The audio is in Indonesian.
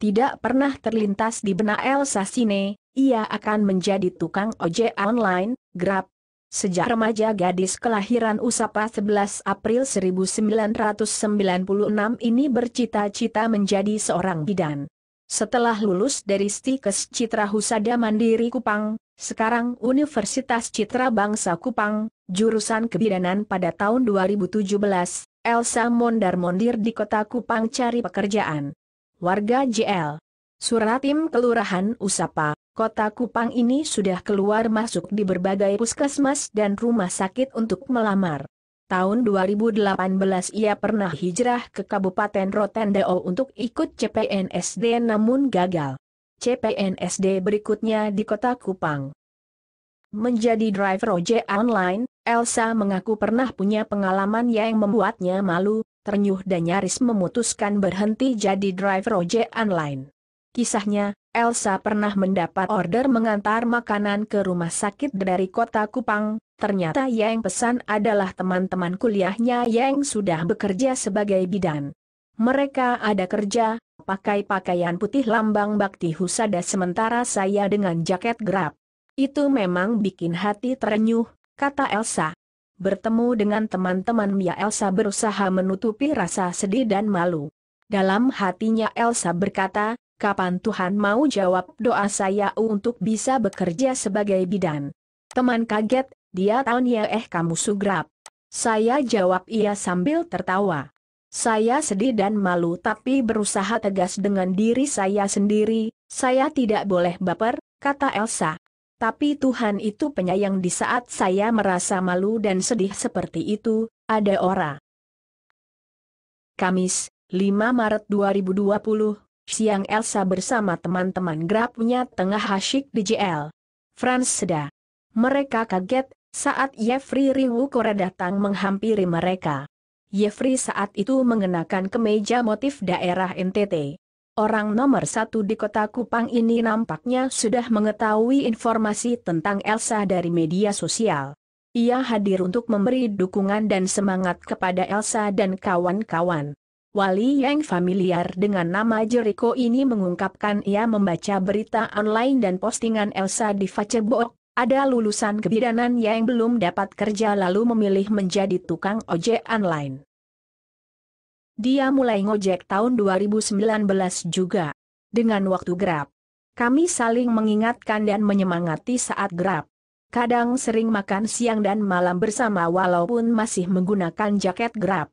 tidak pernah terlintas di benak Elsa Sine, ia akan menjadi tukang ojek online, Grab. Sejak remaja gadis kelahiran Usapa 11 April 1996 ini bercita-cita menjadi seorang bidan. Setelah lulus dari Stikes Citra Husada Mandiri Kupang, sekarang Universitas Citra Bangsa Kupang, jurusan kebidanan pada tahun 2017, Elsa mondar-mondir di kota Kupang cari pekerjaan warga JL. Suratim Kelurahan Usapa, Kota Kupang ini sudah keluar masuk di berbagai puskesmas dan rumah sakit untuk melamar. Tahun 2018 ia pernah hijrah ke Kabupaten Rotendao untuk ikut CPNSD namun gagal. CPNSD berikutnya di Kota Kupang. Menjadi driver OJ online, Elsa mengaku pernah punya pengalaman yang membuatnya malu, ternyuh dan nyaris memutuskan berhenti jadi driver ojek online. Kisahnya, Elsa pernah mendapat order mengantar makanan ke rumah sakit dari kota Kupang, ternyata yang pesan adalah teman-teman kuliahnya yang sudah bekerja sebagai bidan. Mereka ada kerja, pakai pakaian putih lambang bakti husada sementara saya dengan jaket grab. Itu memang bikin hati terenyuh, kata Elsa bertemu dengan teman-teman Mia Elsa berusaha menutupi rasa sedih dan malu. Dalam hatinya Elsa berkata, kapan Tuhan mau jawab doa saya untuk bisa bekerja sebagai bidan. Teman kaget, dia tanya eh kamu sugrap. Saya jawab ia sambil tertawa. Saya sedih dan malu tapi berusaha tegas dengan diri saya sendiri, saya tidak boleh baper, kata Elsa. Tapi Tuhan itu penyayang di saat saya merasa malu dan sedih seperti itu, ada ora. Kamis, 5 Maret 2020, siang Elsa bersama teman-teman grabnya tengah asyik di JL. Frans Seda. Mereka kaget saat Jeffrey Riwukora datang menghampiri mereka. Jeffrey saat itu mengenakan kemeja motif daerah NTT orang nomor satu di kota Kupang ini nampaknya sudah mengetahui informasi tentang Elsa dari media sosial. Ia hadir untuk memberi dukungan dan semangat kepada Elsa dan kawan-kawan. Wali yang familiar dengan nama Jericho ini mengungkapkan ia membaca berita online dan postingan Elsa di Facebook. Ada lulusan kebidanan yang belum dapat kerja lalu memilih menjadi tukang ojek online. Dia mulai ngojek tahun 2019 juga. Dengan waktu Grab. Kami saling mengingatkan dan menyemangati saat Grab. Kadang sering makan siang dan malam bersama walaupun masih menggunakan jaket Grab.